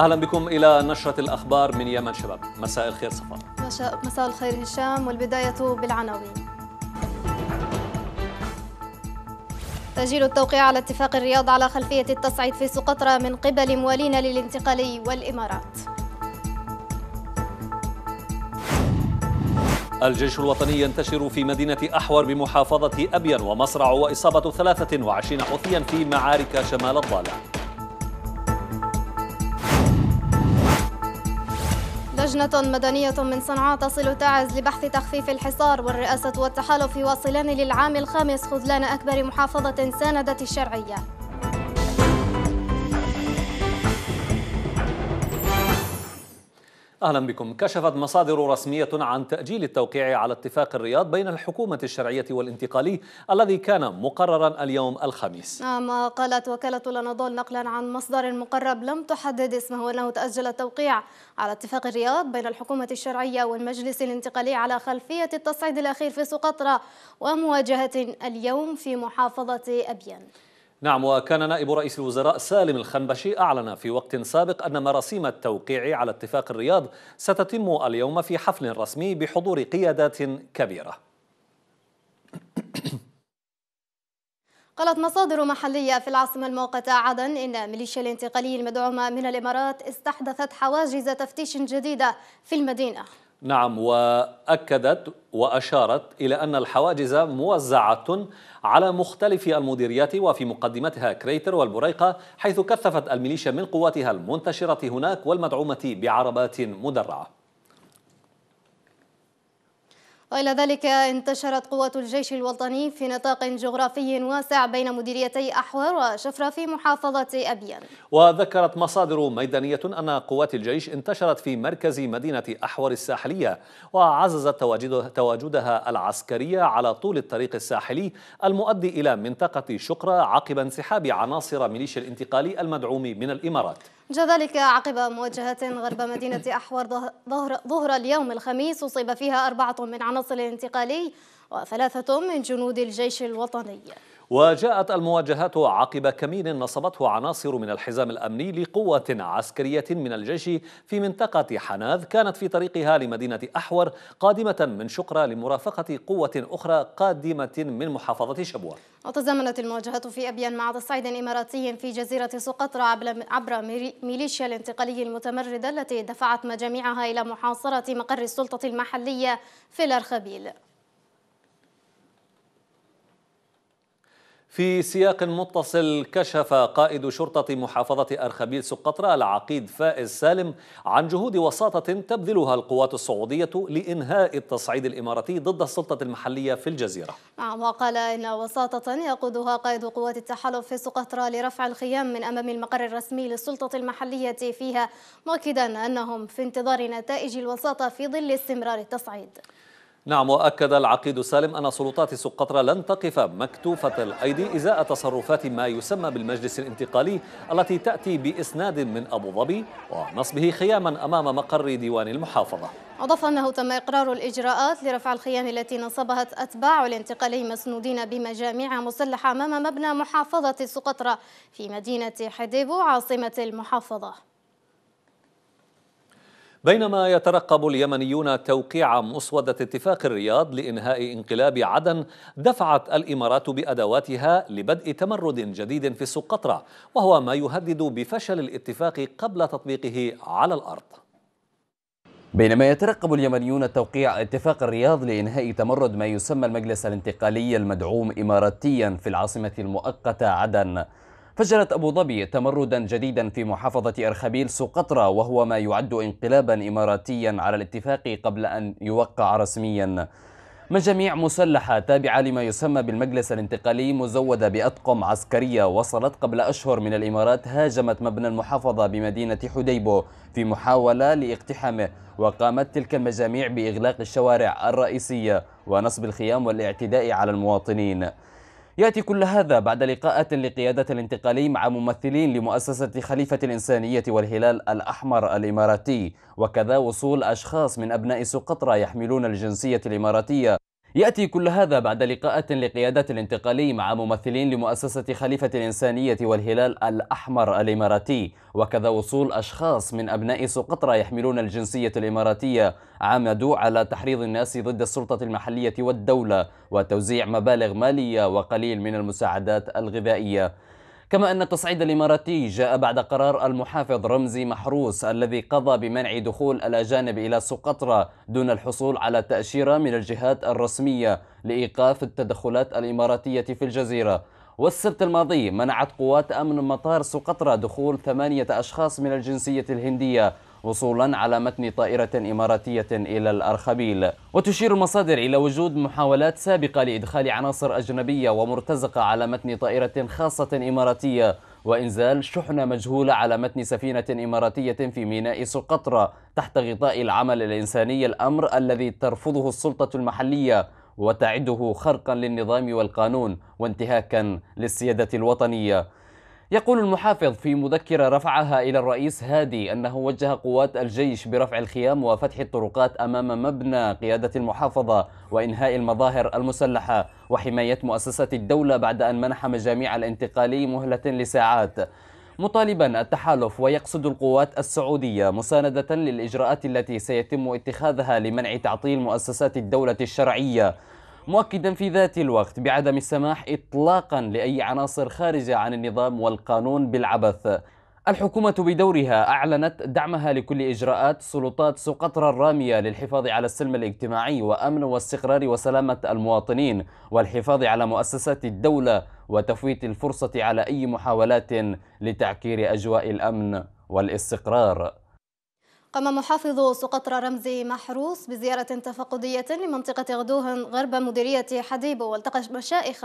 اهلا بكم الى نشره الاخبار من يمن شباب مساء الخير صفاء مساء الخير هشام والبدايه بالعناوين تأجيل التوقيع على اتفاق الرياض على خلفية التصعيد في سقطرى من قبل موالين للانتقالي والإمارات الجيش الوطني ينتشر في مدينة أحور بمحافظة أبين ومصرع وإصابة 23 حوثيا في معارك شمال الضالة لجنة مدنية من صنعاء تصل تعز لبحث تخفيف الحصار والرئاسة والتحالف واصلان للعام الخامس خذلان أكبر محافظة ساندت الشرعية أهلا بكم كشفت مصادر رسمية عن تأجيل التوقيع على اتفاق الرياض بين الحكومة الشرعية والانتقالي الذي كان مقررا اليوم الخميس نعم قالت وكالة الأناضول نقلا عن مصدر مقرب لم تحدد اسمه وأنه تأجل التوقيع على اتفاق الرياض بين الحكومة الشرعية والمجلس الانتقالي على خلفية التصعيد الأخير في سقطرى ومواجهة اليوم في محافظة أبيان نعم وكان نائب رئيس الوزراء سالم الخنبشي أعلن في وقت سابق أن مراسيم التوقيع على اتفاق الرياض ستتم اليوم في حفل رسمي بحضور قيادات كبيرة قالت مصادر محلية في العاصمة المؤقتة عدن إن ميليشيا الانتقالية المدعومة من الإمارات استحدثت حواجز تفتيش جديدة في المدينة نعم واكدت واشارت الى ان الحواجز موزعه على مختلف المديريات وفي مقدمتها كريتر والبريقه حيث كثفت الميليشيا من قواتها المنتشره هناك والمدعومه بعربات مدرعه وإلى ذلك انتشرت قوات الجيش الوطني في نطاق جغرافي واسع بين مديريتي أحور وشفرة في محافظة أبيان وذكرت مصادر ميدانية أن قوات الجيش انتشرت في مركز مدينة أحور الساحلية وعززت تواجدها العسكرية على طول الطريق الساحلي المؤدي إلى منطقة شقرة عقب انسحاب عناصر ميليشيا الانتقالي المدعوم من الإمارات جاء ذلك عقب مواجهات غرب مدينة أحور ظهر, ظهر اليوم الخميس أصيب فيها أربعة من عناصر الانتقالي وثلاثة من جنود الجيش الوطني وجاءت المواجهات عقب كمين نصبته عناصر من الحزام الأمني لقوة عسكرية من الجيش في منطقة حناذ كانت في طريقها لمدينة أحور قادمة من شقرة لمرافقة قوة أخرى قادمة من محافظة شبوة وتزامنت المواجهات في أبيان مع تصعيد إماراتي في جزيرة سقطرى عبر ميليشيا الانتقالي المتمردة التي دفعت مجاميعها إلى محاصرة مقر السلطة المحلية في الأرخبيل في سياق متصل كشف قائد شرطة محافظة أرخبيل سقطرى العقيد فائز سالم عن جهود وساطة تبذلها القوات السعودية لإنهاء التصعيد الإماراتي ضد السلطة المحلية في الجزيرة نعم وقال إن وساطة يقودها قائد قوات التحالف في سقطرى لرفع الخيام من أمام المقر الرسمي للسلطة المحلية فيها مؤكدا أنهم في انتظار نتائج الوساطة في ظل استمرار التصعيد نعم وأكد العقيد سالم أن سلطات سقطرى لن تقف مكتوفة الأيدي إزاء تصرفات ما يسمى بالمجلس الانتقالي التي تأتي بإسناد من أبو ظبي ونصبه خياما أمام مقر ديوان المحافظة أضاف أنه تم إقرار الإجراءات لرفع الخيام التي نصبها أتباع الانتقالي مسنودين بمجاميع مسلحة أمام مبنى محافظة سقطرى في مدينة حديبو عاصمة المحافظة بينما يترقب اليمنيون توقيع مسودة اتفاق الرياض لإنهاء انقلاب عدن دفعت الإمارات بأدواتها لبدء تمرد جديد في السقطرى وهو ما يهدد بفشل الاتفاق قبل تطبيقه على الأرض بينما يترقب اليمنيون توقيع اتفاق الرياض لإنهاء تمرد ما يسمى المجلس الانتقالي المدعوم إماراتيا في العاصمة المؤقتة عدن فجرت أبو ظبي تمردا جديدا في محافظة أرخبيل سقطرى وهو ما يعد انقلابا إماراتيا على الاتفاق قبل أن يوقع رسميا مجاميع مسلحة تابعة لما يسمى بالمجلس الانتقالي مزودة بأطقم عسكرية وصلت قبل أشهر من الإمارات هاجمت مبنى المحافظة بمدينة حديبو في محاولة لاقتحامه وقامت تلك المجاميع بإغلاق الشوارع الرئيسية ونصب الخيام والاعتداء على المواطنين يأتي كل هذا بعد لقاءات لقيادة الانتقالي مع ممثلين لمؤسسة خليفة الإنسانية والهلال الأحمر الإماراتي وكذا وصول أشخاص من أبناء سقطرى يحملون الجنسية الإماراتية يأتي كل هذا بعد لقاءات لقيادات الانتقالي مع ممثلين لمؤسسة خليفة الإنسانية والهلال الأحمر الإماراتي وكذا وصول أشخاص من أبناء سقطرى يحملون الجنسية الإماراتية عمدوا على تحريض الناس ضد السلطة المحلية والدولة وتوزيع مبالغ مالية وقليل من المساعدات الغذائية كما أن التصعيد الإماراتي جاء بعد قرار المحافظ رمزي محروس الذي قضى بمنع دخول الأجانب إلى سقطرى دون الحصول على تأشيرة من الجهات الرسمية لإيقاف التدخلات الإماراتية في الجزيرة والسبت الماضي منعت قوات أمن مطار سقطرى دخول ثمانية أشخاص من الجنسية الهندية وصولا على متن طائرة إماراتية إلى الأرخبيل وتشير المصادر إلى وجود محاولات سابقة لإدخال عناصر أجنبية ومرتزقة على متن طائرة خاصة إماراتية وإنزال شحنة مجهولة على متن سفينة إماراتية في ميناء سقطرى تحت غطاء العمل الإنساني الأمر الذي ترفضه السلطة المحلية وتعده خرقا للنظام والقانون وانتهاكا للسيادة الوطنية يقول المحافظ في مذكرة رفعها إلى الرئيس هادي أنه وجه قوات الجيش برفع الخيام وفتح الطرقات أمام مبنى قيادة المحافظة وإنهاء المظاهر المسلحة وحماية مؤسسة الدولة بعد أن منح مجاميع الانتقالي مهلة لساعات مطالبا التحالف ويقصد القوات السعودية مساندة للإجراءات التي سيتم اتخاذها لمنع تعطيل مؤسسات الدولة الشرعية مؤكدا في ذات الوقت بعدم السماح إطلاقا لأي عناصر خارجة عن النظام والقانون بالعبث الحكومة بدورها أعلنت دعمها لكل إجراءات سلطات سقطرى الرامية للحفاظ على السلم الاجتماعي وأمن واستقرار وسلامة المواطنين والحفاظ على مؤسسات الدولة وتفويت الفرصة على أي محاولات لتعكير أجواء الأمن والاستقرار قام محافظ سقطرى رمزي محروس بزيارة تفقدية لمنطقة غدوهن غرب مديرية حديبة والتقى مشائخ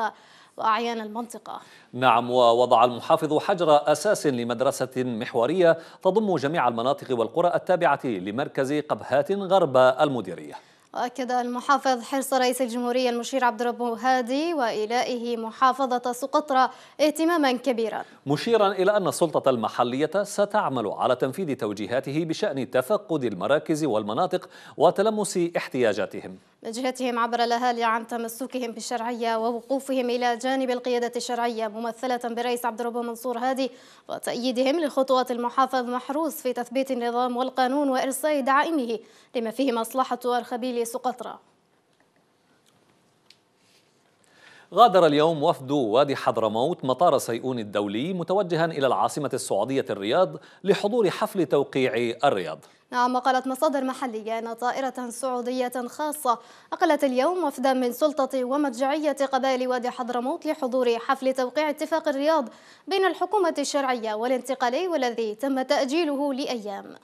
وأعيان المنطقة نعم ووضع المحافظ حجر أساس لمدرسة محورية تضم جميع المناطق والقرى التابعة لمركز قبهات غرب المديرية وأكد المحافظ حرص رئيس الجمهورية المشير عبد ربه هادي وإلائه محافظة سقطرى اهتماما كبيرا مشيرا إلى أن السلطة المحلية ستعمل على تنفيذ توجيهاته بشأن تفقد المراكز والمناطق وتلمس احتياجاتهم من جهتهم عبر الأهالي عن تمسكهم بالشرعية ووقوفهم إلى جانب القيادة الشرعية ممثلة برئيس عبد الرب منصور هادي وتأييدهم لخطوات المحافظ محروس في تثبيت النظام والقانون وإرساء دعائمه لما فيه مصلحة أرخبيل سقطرى غادر اليوم وفد وادي حضرموت مطار سيئون الدولي متوجها إلى العاصمة السعودية الرياض لحضور حفل توقيع الرياض نعم وقالت مصادر محلية أن طائرة سعودية خاصة أقلت اليوم وفدا من سلطة ومرجعية قبائل وادي حضرموت لحضور حفل توقيع اتفاق الرياض بين الحكومة الشرعية والانتقالي والذي تم تأجيله لأيام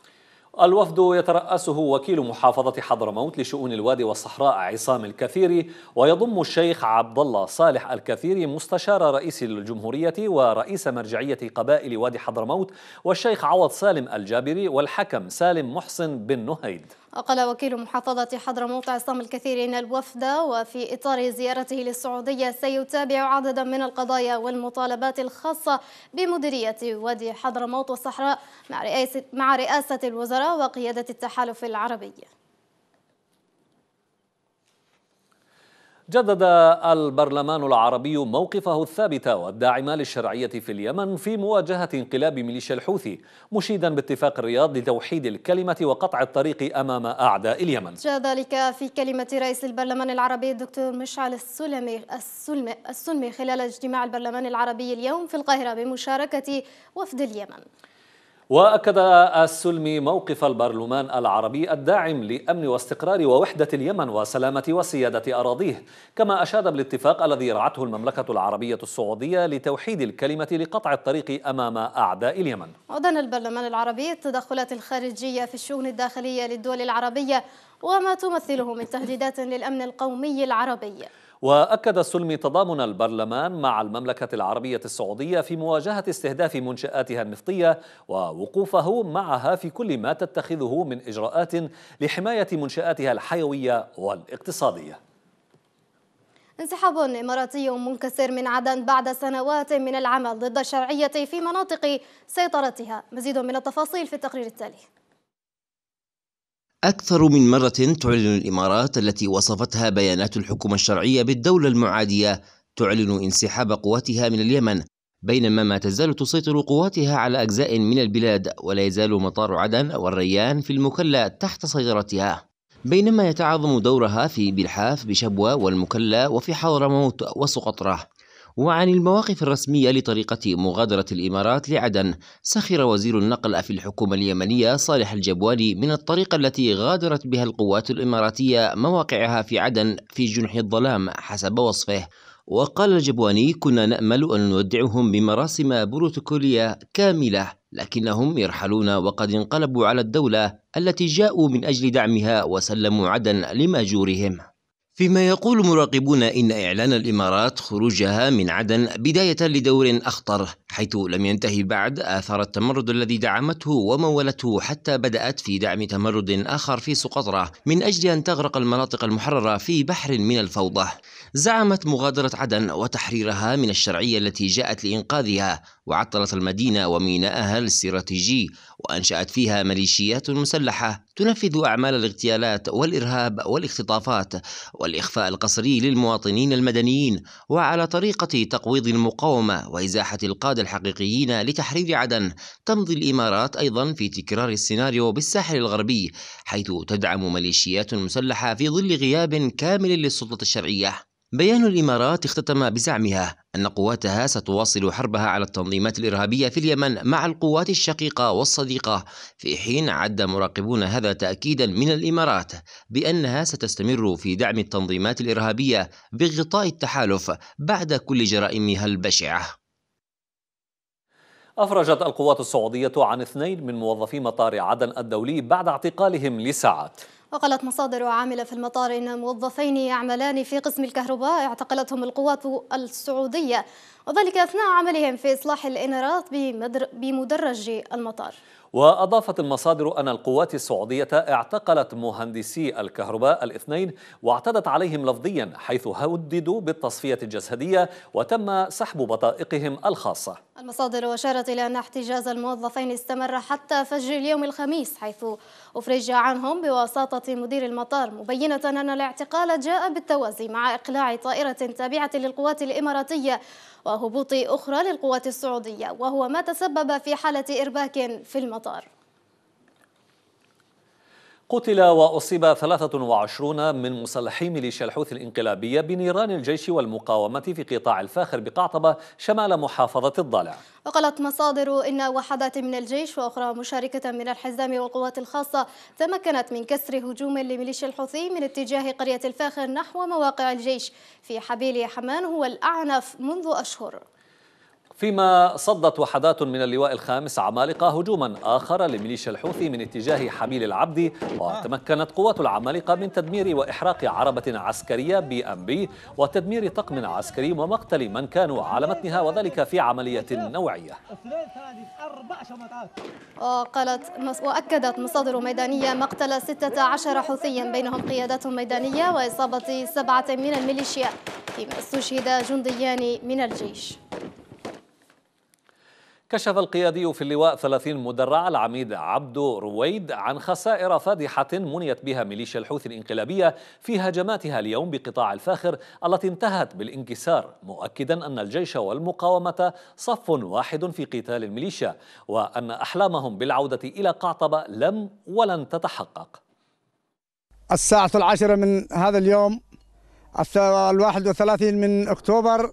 الوفد يترأسه وكيل محافظة حضرموت لشؤون الوادي والصحراء عصام الكثيري ويضم الشيخ عبد الله صالح الكثيري مستشار رئيس الجمهورية ورئيس مرجعية قبائل وادي حضرموت والشيخ عوض سالم الجابري والحكم سالم محسن بن نهيد قال وكيل محافظة حضرموت عصام الكثير أن الوفد وفي إطار زيارته للسعودية سيتابع عددا من القضايا والمطالبات الخاصة بمديرية وادي حضرموت والصحراء مع رئاسة الوزراء وقيادة التحالف العربي جدد البرلمان العربي موقفه الثابت والداعم للشرعية في اليمن في مواجهة انقلاب ميليشيا الحوثي مشيدا باتفاق الرياض لتوحيد الكلمة وقطع الطريق أمام أعداء اليمن جاء ذلك في كلمة رئيس البرلمان العربي الدكتور مشعل السلمي, السلمي, السلمي خلال اجتماع البرلمان العربي اليوم في القاهرة بمشاركة وفد اليمن واكد السلمي موقف البرلمان العربي الداعم لامن واستقرار ووحده اليمن وسلامه وسياده اراضيه كما اشاد بالاتفاق الذي رعته المملكه العربيه السعوديه لتوحيد الكلمه لقطع الطريق امام اعداء اليمن ودنا البرلمان العربي التدخلات الخارجيه في الشؤون الداخليه للدول العربيه وما تمثله من تهديدات للامن القومي العربي وأكد السلمي تضامن البرلمان مع المملكة العربية السعودية في مواجهة استهداف منشآتها النفطية ووقوفه معها في كل ما تتخذه من إجراءات لحماية منشآتها الحيوية والاقتصادية انسحاب إماراتي منكسر من عدن بعد سنوات من العمل ضد الشرعية في مناطق سيطرتها مزيد من التفاصيل في التقرير التالي أكثر من مرة تعلن الإمارات التي وصفتها بيانات الحكومة الشرعية بالدولة المعادية تعلن انسحاب قواتها من اليمن بينما ما تزال تسيطر قواتها على أجزاء من البلاد ولا يزال مطار عدن والريان في المكلا تحت سيطرتها بينما يتعاظم دورها في بلحاف بشبوة والمكلا وفي حضرموت وسقطرة وعن المواقف الرسمية لطريقة مغادرة الإمارات لعدن سخر وزير النقل في الحكومة اليمنية صالح الجبواني من الطريقة التي غادرت بها القوات الإماراتية مواقعها في عدن في جنح الظلام حسب وصفه وقال الجبواني كنا نأمل أن نودعهم بمراسم بروتوكولية كاملة لكنهم يرحلون وقد انقلبوا على الدولة التي جاءوا من أجل دعمها وسلموا عدن لماجورهم فيما يقول مراقبون إن إعلان الإمارات خروجها من عدن بداية لدور أخطر حيث لم ينتهي بعد آثار التمرد الذي دعمته ومولته حتى بدأت في دعم تمرد آخر في سقطرة من أجل أن تغرق المناطق المحررة في بحر من الفوضى زعمت مغادرة عدن وتحريرها من الشرعية التي جاءت لإنقاذها وعطلت المدينة وميناءها الاستراتيجي وأنشأت فيها ميليشيات مسلحة تنفذ أعمال الاغتيالات والإرهاب والاختطافات والإخفاء القسري للمواطنين المدنيين وعلى طريقة تقويض المقاومة وإزاحة القادة الحقيقيين لتحرير عدن تمضي الإمارات أيضا في تكرار السيناريو بالساحل الغربي حيث تدعم ميليشيات مسلحة في ظل غياب كامل للسلطة الشرعية بيان الامارات اختتم بزعمها ان قواتها ستواصل حربها على التنظيمات الارهابيه في اليمن مع القوات الشقيقه والصديقه في حين عد مراقبون هذا تاكيدا من الامارات بانها ستستمر في دعم التنظيمات الارهابيه بغطاء التحالف بعد كل جرائمها البشعه أفرجت القوات السعودية عن اثنين من موظفي مطار عدن الدولي بعد اعتقالهم لساعات وقالت مصادر عاملة في المطار إن موظفين يعملان في قسم الكهرباء اعتقلتهم القوات السعودية وذلك أثناء عملهم في إصلاح الإنارات بمدرج المطار وأضافت المصادر أن القوات السعودية اعتقلت مهندسي الكهرباء الاثنين واعتدت عليهم لفظيا حيث هددوا بالتصفية الجسدية وتم سحب بطائقهم الخاصة المصادر أشارت إلى أن احتجاز الموظفين استمر حتى فجر اليوم الخميس حيث أفرج عنهم بواسطة مدير المطار مبينة أن الاعتقال جاء بالتوازي مع إقلاع طائرة تابعة للقوات الإماراتية وهبوط أخرى للقوات السعودية وهو ما تسبب في حالة إرباك في المطار قتل وأصيب 23 من مسلحي ميليشيا الحوثي الإنقلابية بنيران الجيش والمقاومة في قطاع الفاخر بقعطبة شمال محافظة الضالع وقالت مصادر إن وحدات من الجيش وأخرى مشاركة من الحزام والقوات الخاصة تمكنت من كسر هجوم لميليشيا الحوثي من اتجاه قرية الفاخر نحو مواقع الجيش في حبيل حمان هو الأعنف منذ أشهر فيما صدت وحدات من اللواء الخامس عمالقة هجوما آخر لميليشيا الحوثي من اتجاه حميل العبد وتمكنت قوات العمالقة من تدمير وإحراق عربة عسكرية بي أم بي وتدمير طقم عسكري ومقتل من كانوا على متنها وذلك في عملية نوعية وقالت وأكدت مصادر ميدانية مقتل 16 حوثيا بينهم قيادات ميدانية وإصابة سبعة من الميليشيا فيما استشهد جنديان من الجيش كشف القيادي في اللواء 30 مدرع العميد عبد رويد عن خسائر فادحة منيت بها ميليشيا الحوثي الإنقلابية في هجماتها اليوم بقطاع الفاخر التي انتهت بالانكسار مؤكدا أن الجيش والمقاومة صف واحد في قتال الميليشيا وأن أحلامهم بالعودة إلى قعطبة لم ولن تتحقق الساعة العاشرة من هذا اليوم الواحد وثلاثين من أكتوبر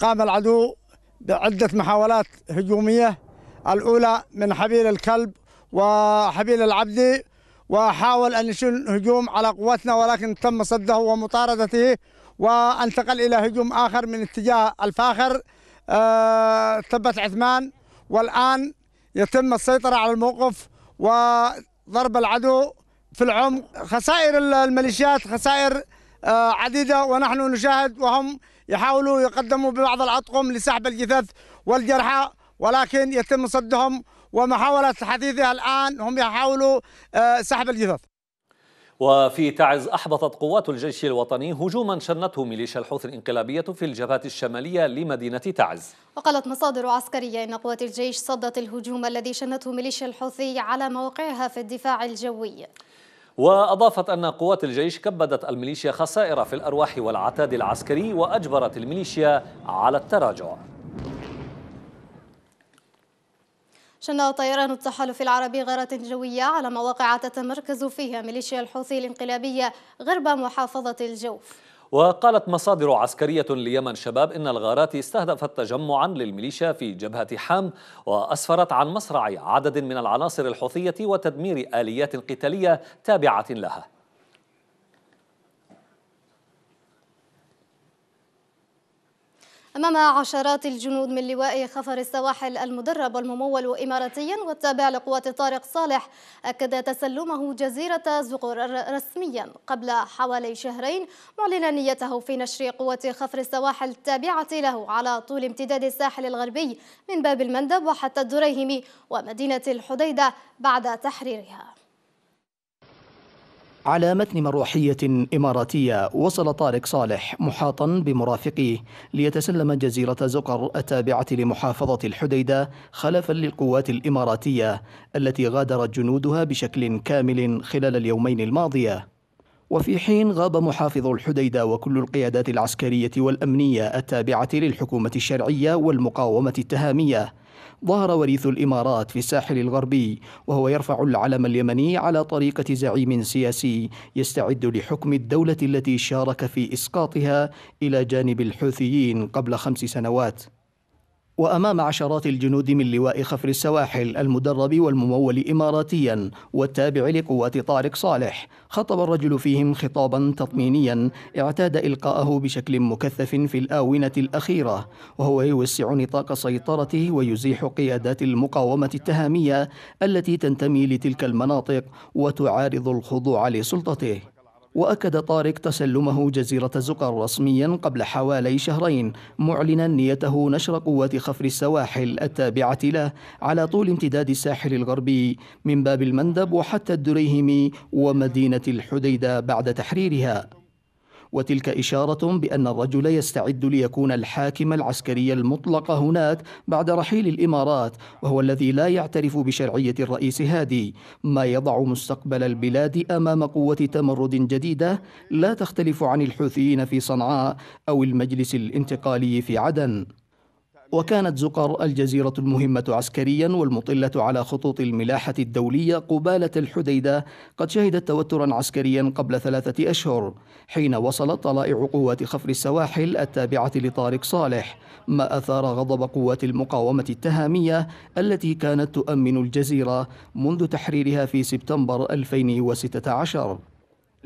قام العدو بعدة محاولات هجومية الأولى من حبيل الكلب وحبيل العبدي وحاول أن يشن هجوم على قوتنا ولكن تم صده ومطاردته وانتقل إلى هجوم آخر من اتجاه الفاخر أه تبت عثمان والآن يتم السيطرة على الموقف وضرب العدو في العمق خسائر الميليشيات خسائر آه، عديدة ونحن نشاهد وهم يحاولوا يقدموا ببعض الأطقم لسحب الجثث والجرحى ولكن يتم صدهم ومحاولة حديثها الآن هم يحاولوا آه، سحب الجثث وفي تعز أحبطت قوات الجيش الوطني هجوما شنته ميليشيا الحوثي الإنقلابية في الجبهات الشمالية لمدينة تعز وقالت مصادر عسكرية أن قوات الجيش صدت الهجوم الذي شنته ميليشيا الحوثي على موقعها في الدفاع الجوي وأضافت أن قوات الجيش كبدت الميليشيا خسائر في الأرواح والعتاد العسكري وأجبرت الميليشيا على التراجع شن طيران التحالف العربي غارات جوية على مواقع تتمركز فيها ميليشيا الحوثي الانقلابية غرب محافظة الجوف وقالت مصادر عسكرية ليمن شباب إن الغارات استهدفت تجمعا للميليشيا في جبهة حام وأسفرت عن مصرع عدد من العناصر الحوثية وتدمير آليات قتالية تابعة لها أمام عشرات الجنود من لواء خفر السواحل المدرب والممول إماراتيا والتابع لقوات طارق صالح أكد تسلمه جزيرة زقر رسميا قبل حوالي شهرين معلنا نيته في نشر قوات خفر السواحل التابعة له على طول امتداد الساحل الغربي من باب المندب وحتى الدريهمي ومدينة الحديدة بعد تحريرها على متن مروحية إماراتية وصل طارق صالح محاطا بمرافقيه ليتسلم جزيرة زقر التابعة لمحافظة الحديدة خلفا للقوات الإماراتية التي غادرت جنودها بشكل كامل خلال اليومين الماضية وفي حين غاب محافظ الحديدة وكل القيادات العسكرية والأمنية التابعة للحكومة الشرعية والمقاومة التهامية ظهر وريث الإمارات في الساحل الغربي وهو يرفع العلم اليمني على طريقة زعيم سياسي يستعد لحكم الدولة التي شارك في إسقاطها إلى جانب الحوثيين قبل خمس سنوات وأمام عشرات الجنود من لواء خفر السواحل المدرب والممول إماراتيا والتابع لقوات طارق صالح خطب الرجل فيهم خطابا تطمينيا اعتاد إلقاءه بشكل مكثف في الآونة الأخيرة وهو يوسع نطاق سيطرته ويزيح قيادات المقاومة التهامية التي تنتمي لتلك المناطق وتعارض الخضوع لسلطته وأكد طارق تسلمه جزيرة زقر رسميا قبل حوالي شهرين معلنا نيته نشر قوات خفر السواحل التابعة له على طول امتداد الساحل الغربي من باب المندب وحتى الدريهمي ومدينة الحديدة بعد تحريرها وتلك إشارة بأن الرجل يستعد ليكون الحاكم العسكري المطلق هناك بعد رحيل الإمارات وهو الذي لا يعترف بشرعية الرئيس هادي ما يضع مستقبل البلاد أمام قوة تمرد جديدة لا تختلف عن الحوثيين في صنعاء أو المجلس الانتقالي في عدن وكانت زقر الجزيرة المهمة عسكريا والمطلة على خطوط الملاحة الدولية قبالة الحديدة قد شهدت توترا عسكريا قبل ثلاثة أشهر حين وصلت طلائع قوات خفر السواحل التابعة لطارق صالح ما أثار غضب قوات المقاومة التهامية التي كانت تؤمن الجزيرة منذ تحريرها في سبتمبر 2016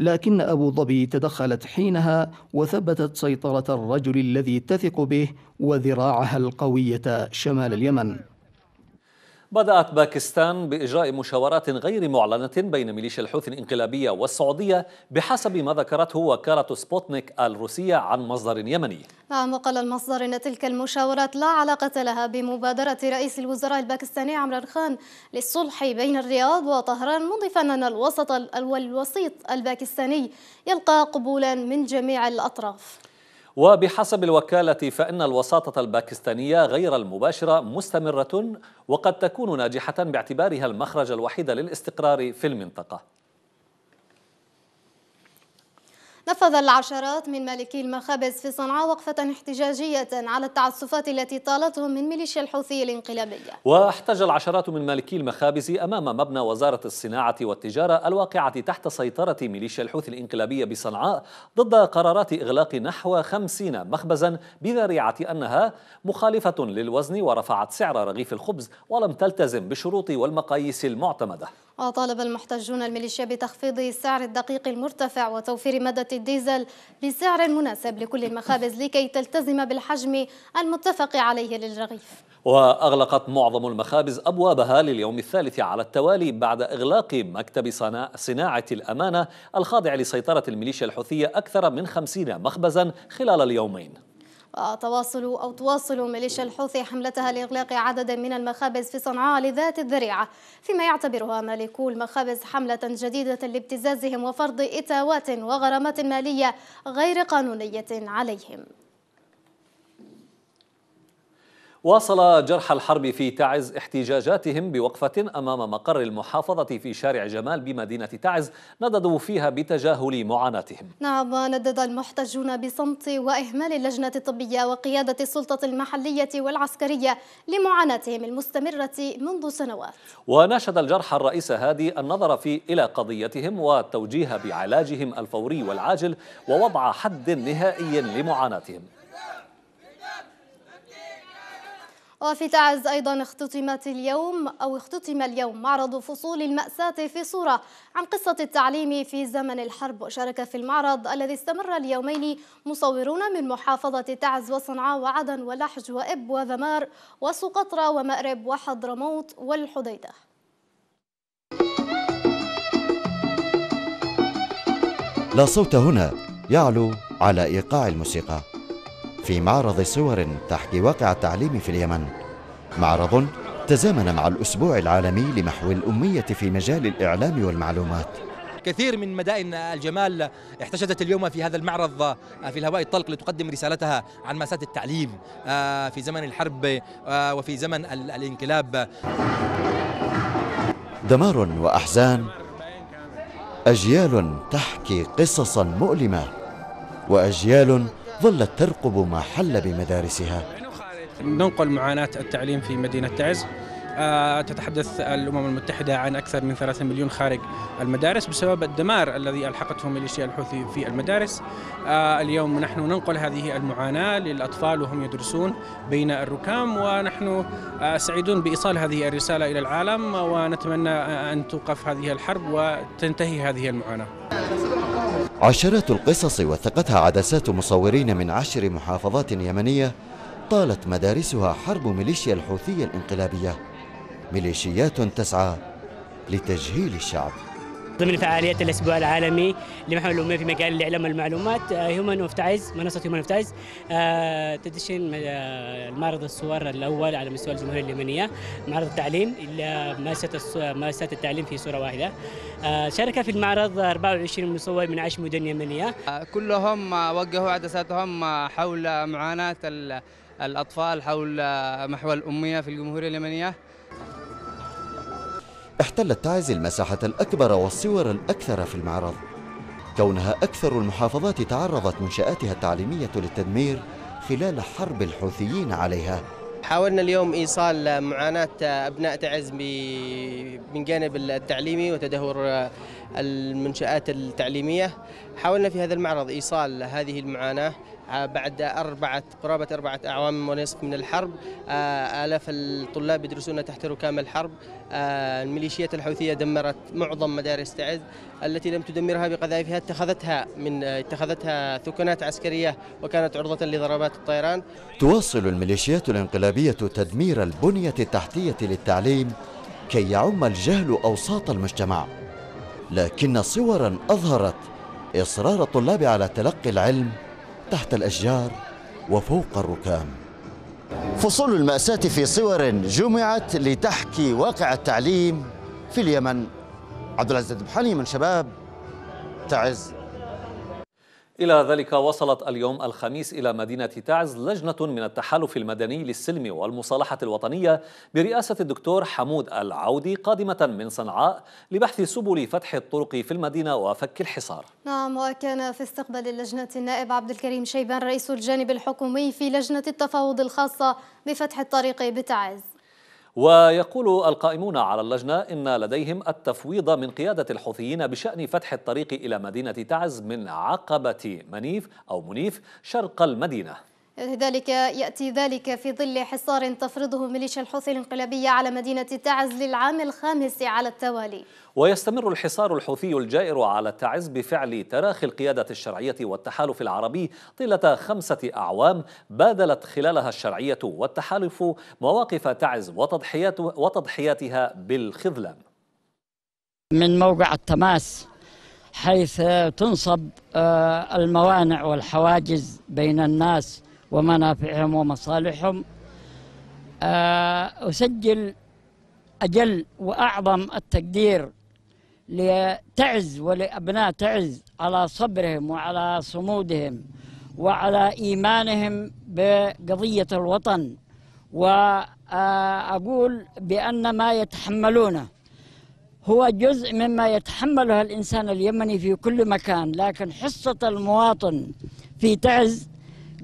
لكن أبو ظبي تدخلت حينها وثبتت سيطرة الرجل الذي تثق به وذراعها القوية شمال اليمن بدأت باكستان بإجراء مشاورات غير معلنة بين ميليشيا الحوثي الإنقلابية والسعودية بحسب ما ذكرته وكالة سبوتنيك الروسية عن مصدر يمني نعم وقال المصدر أن تلك المشاورات لا علاقة لها بمبادرة رئيس الوزراء الباكستاني عمران خان للصلح بين الرياض وطهران مضيفا أن الوسط والوسيط الباكستاني يلقى قبولا من جميع الأطراف وبحسب الوكالة فإن الوساطة الباكستانية غير المباشرة مستمرة وقد تكون ناجحة باعتبارها المخرج الوحيد للاستقرار في المنطقة نفذ العشرات من مالكي المخابز في صنعاء وقفة احتجاجية على التعسفات التي طالتهم من ميليشيا الحوثي الانقلابية واحتج العشرات من مالكي المخابز أمام مبنى وزارة الصناعة والتجارة الواقعة تحت سيطرة ميليشيا الحوثي الانقلابية بصنعاء ضد قرارات إغلاق نحو خمسين مخبزا بذريعة أنها مخالفة للوزن ورفعت سعر رغيف الخبز ولم تلتزم بالشروط والمقاييس المعتمدة وطالب المحتجون الميليشيا بتخفيض سعر الدقيق المرتفع وتوفير مادة الديزل بسعر مناسب لكل المخابز لكي تلتزم بالحجم المتفق عليه للرغيف وأغلقت معظم المخابز أبوابها لليوم الثالث على التوالي بعد إغلاق مكتب صناعة الأمانة الخاضع لسيطرة الميليشيا الحوثية أكثر من خمسين مخبزا خلال اليومين وتواصل آه، أو تواصل ميليشيا الحوثي حملتها لإغلاق عدد من المخابز في صنعاء لذات الذريعة فيما يعتبرها مالكو المخابز حملة جديدة لابتزازهم وفرض إتاوات وغرامات مالية غير قانونية عليهم واصل جرح الحرب في تعز احتجاجاتهم بوقفة أمام مقر المحافظة في شارع جمال بمدينة تعز نددوا فيها بتجاهل معاناتهم نعم ندد المحتجون بصمت وإهمال اللجنة الطبية وقيادة السلطة المحلية والعسكرية لمعاناتهم المستمرة منذ سنوات وناشد الجرح الرئيس هادي النظر في إلى قضيتهم والتوجيه بعلاجهم الفوري والعاجل ووضع حد نهائي لمعاناتهم وفي تعز أيضا اختتمت اليوم أو اختتم اليوم معرض فصول المأساة في صورة عن قصة التعليم في زمن الحرب وشارك في المعرض الذي استمر اليومين مصورون من محافظة تعز وصنعاء وعدن ولحج وإب وذمار وسقطرى ومأرب وحضرموت والحديدة لا صوت هنا يعلو على إيقاع الموسيقى في معرض صور تحكي واقع التعليم في اليمن معرض تزامن مع الأسبوع العالمي لمحو الأمية في مجال الإعلام والمعلومات كثير من مدائن الجمال احتشدت اليوم في هذا المعرض في الهواء الطلق لتقدم رسالتها عن مأساة التعليم آه، في زمن الحرب آه، وفي زمن الانقلاب دمار وأحزان أجيال تحكي قصصا مؤلمة وأجيال ظلت ترقب ما حل بمدارسها ننقل معاناة التعليم في مدينة تعز آه، تتحدث الأمم المتحدة عن أكثر من 3 مليون خارج المدارس بسبب الدمار الذي ألحقته ميليشيا الحوثي في المدارس آه، اليوم نحن ننقل هذه المعاناة للأطفال وهم يدرسون بين الركام ونحن آه، سعيدون بإيصال هذه الرسالة إلى العالم ونتمنى أن توقف هذه الحرب وتنتهي هذه المعاناة عشرات القصص وثقتها عدسات مصورين من عشر محافظات يمنية طالت مدارسها حرب ميليشيا الحوثية الانقلابية ميليشيات تسعى لتجهيل الشعب ضمن فعاليات الاسبوع العالمي لمحور الأمية في مجال الاعلام والمعلومات هيومن اوف تايز منصه هيومن اوف تايز تدشن المعرض الصور الاول على مستوى الجمهوريه اليمنيه معرض التعليم الى مؤسسه التعليم في صوره واحده آه، شارك في المعرض 24 مصور من 10 مدن يمنيه آه، كلهم آه، وجهوا عدساتهم حول معاناه الاطفال حول محور الاميه في الجمهوريه اليمنيه احتلت تعز المساحة الأكبر والصور الأكثر في المعرض كونها أكثر المحافظات تعرضت منشآتها التعليمية للتدمير خلال حرب الحوثيين عليها حاولنا اليوم إيصال معاناة أبناء تعز من جانب التعليمي وتدهور المنشآت التعليمية حاولنا في هذا المعرض إيصال هذه المعاناة آه، بعد أربعة قرابة أربعة أعوام ونصف من الحرب آه، آلاف الطلاب يدرسون تحت ركام الحرب آه، الميليشيات الحوثية دمرت معظم مدارس تعز التي لم تدمرها بقذائفها اتخذتها من اتخذتها ثكنات عسكرية وكانت عرضة لضربات الطيران تواصل الميليشيات الانقلابية تدمير البنية التحتية للتعليم كي يعم الجهل أوساط المجتمع لكن صورا أظهرت إصرار الطلاب على تلقي العلم تحت الأشجار وفوق الركام فصول المأساة في صور جمعت لتحكي واقع التعليم في اليمن عبد العزيز بحني من شباب تعز إلى ذلك وصلت اليوم الخميس إلى مدينة تعز لجنة من التحالف المدني للسلم والمصالحة الوطنية برئاسة الدكتور حمود العودي قادمة من صنعاء لبحث سبل فتح الطرق في المدينة وفك الحصار نعم وكان في استقبال اللجنة النائب عبد الكريم شيبان رئيس الجانب الحكومي في لجنة التفاوض الخاصة بفتح الطريق بتعز ويقول القائمون على اللجنة إن لديهم التفويض من قيادة الحوثيين بشأن فتح الطريق إلى مدينة تعز من عقبة منيف أو منيف شرق المدينة ذلك يأتي ذلك في ظل حصار تفرضه ميليشيا الحوثي الانقلابية على مدينة تعز للعام الخامس على التوالي ويستمر الحصار الحوثي الجائر على تعز بفعل تراخي القيادة الشرعية والتحالف العربي طيلة خمسة أعوام بادلت خلالها الشرعية والتحالف مواقف تعز وتضحيات وتضحياتها بالخذلان من موقع التماس حيث تنصب آه، الموانع والحواجز بين الناس ومنافعهم ومصالحهم آه، أسجل أجل وأعظم التقدير لتعز ولأبناء تعز على صبرهم وعلى صمودهم وعلى إيمانهم بقضية الوطن وأقول آه، بأن ما يتحملونه هو جزء مما يتحمله الإنسان اليمني في كل مكان لكن حصة المواطن في تعز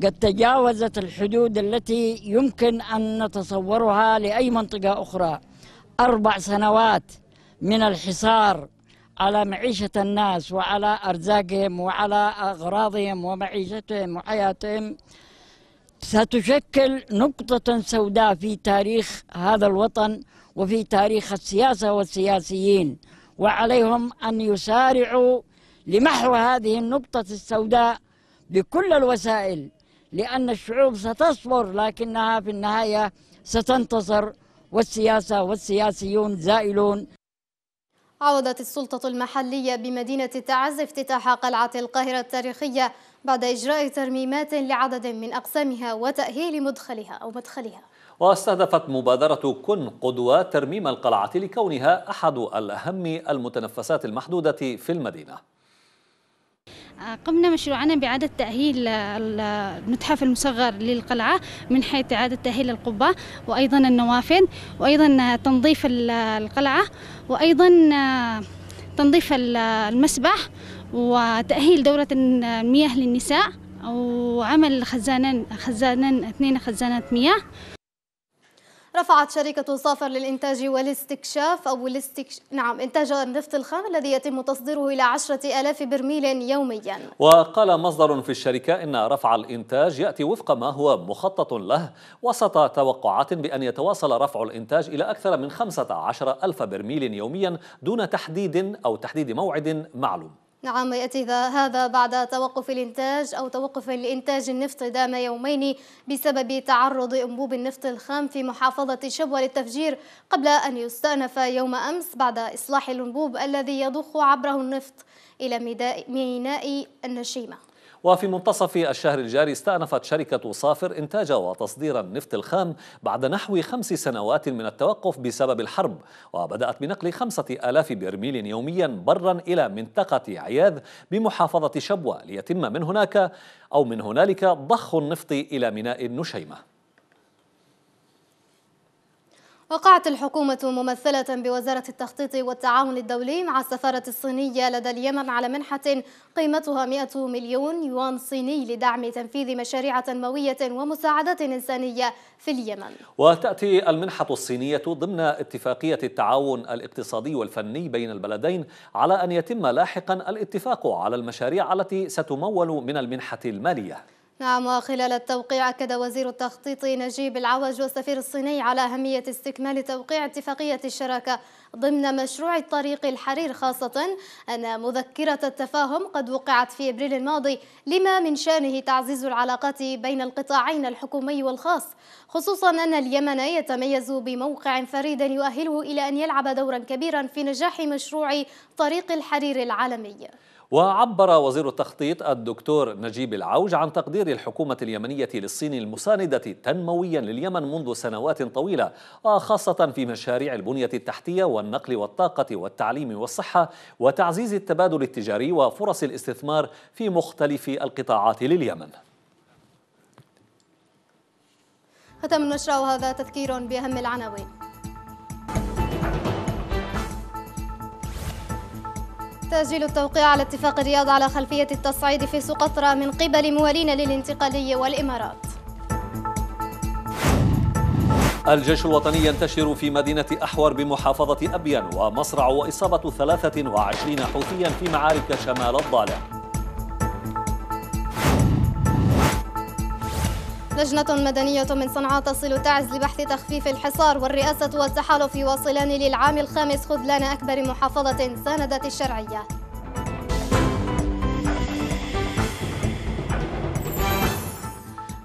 قد تجاوزت الحدود التي يمكن أن نتصورها لأي منطقة أخرى أربع سنوات من الحصار على معيشة الناس وعلى أرزاقهم وعلى أغراضهم ومعيشتهم وحياتهم ستشكل نقطة سوداء في تاريخ هذا الوطن وفي تاريخ السياسة والسياسيين وعليهم أن يسارعوا لمحو هذه النقطة السوداء بكل الوسائل لأن الشعوب ستصبر لكنها في النهاية ستنتصر والسياسة والسياسيون زائلون عودت السلطة المحلية بمدينة التعز افتتاح قلعة القاهرة التاريخية بعد إجراء ترميمات لعدد من أقسامها وتأهيل مدخلها أو مدخلها واستهدفت مبادرة كن قدوة ترميم القلعة لكونها أحد الأهم المتنفسات المحدودة في المدينة قمنا مشروعنا بإعادة تأهيل المتحف المصغر للقلعة من حيث إعادة تأهيل القبة وأيضا النوافذ وأيضا تنظيف القلعة وأيضا تنظيف المسبح وتأهيل دورة المياه للنساء وعمل خزانين خزانا اثنين خزانات مياه رفعت شركة صافر للإنتاج والاستكشاف أو الاستكش... نعم إنتاج النفط الخام الذي يتم تصديره إلى عشرة آلاف برميل يوميا وقال مصدر في الشركة إن رفع الإنتاج يأتي وفق ما هو مخطط له وسط توقعات بأن يتواصل رفع الإنتاج إلى أكثر من عشر ألف برميل يوميا دون تحديد أو تحديد موعد معلوم نعم يأتي هذا بعد توقف الإنتاج أو توقف الإنتاج النفط دام يومين بسبب تعرض أنبوب النفط الخام في محافظة شبوة للتفجير قبل أن يستأنف يوم أمس بعد إصلاح الأنبوب الذي يضخ عبره النفط إلى ميناء النشيمة وفي منتصف الشهر الجاري استأنفت شركة صافر إنتاج وتصدير النفط الخام بعد نحو خمس سنوات من التوقف بسبب الحرب وبدأت بنقل خمسة آلاف برميل يوميا برا إلى منطقة عياذ بمحافظة شبوة ليتم من هناك أو من هنالك ضخ النفط إلى ميناء النشيمة وقعت الحكومة ممثلة بوزارة التخطيط والتعاون الدولي مع السفارة الصينية لدى اليمن على منحة قيمتها 100 مليون يوان صيني لدعم تنفيذ مشاريع تنموية ومساعدات إنسانية في اليمن وتأتي المنحة الصينية ضمن اتفاقية التعاون الاقتصادي والفني بين البلدين على أن يتم لاحقا الاتفاق على المشاريع التي ستمول من المنحة المالية نعم وخلال التوقيع أكد وزير التخطيط نجيب العوج والسفير الصيني على أهمية استكمال توقيع اتفاقية الشراكة ضمن مشروع الطريق الحرير خاصة أن مذكرة التفاهم قد وقعت في إبريل الماضي لما من شأنه تعزيز العلاقات بين القطاعين الحكومي والخاص خصوصا أن اليمن يتميز بموقع فريد يؤهله إلى أن يلعب دورا كبيرا في نجاح مشروع طريق الحرير العالمي وعبر وزير التخطيط الدكتور نجيب العوج عن تقدير الحكومة اليمنية للصين المساندة تنمويا لليمن منذ سنوات طويلة وخاصة في مشاريع البنية التحتية والنقل والطاقة والتعليم والصحة وتعزيز التبادل التجاري وفرص الاستثمار في مختلف القطاعات لليمن ختم النشرة وهذا تذكير بأهم العناوين تأجيل التوقيع على اتفاق الرياض على خلفية التصعيد في سقطرى من قبل موالين للانتقالي والإمارات الجيش الوطني ينتشر في مدينة أحور بمحافظة أبيان ومصرع وإصابة 23 حوثيا في معارك شمال الضالع لجنة مدنية من صنعاء تصل تعز لبحث تخفيف الحصار والرئاسة والتحالف يواصلان للعام الخامس خذلان أكبر محافظة ساندت الشرعية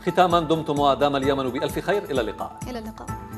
ختاما دمتم ودام اليمن بألف خير إلى اللقاء إلى اللقاء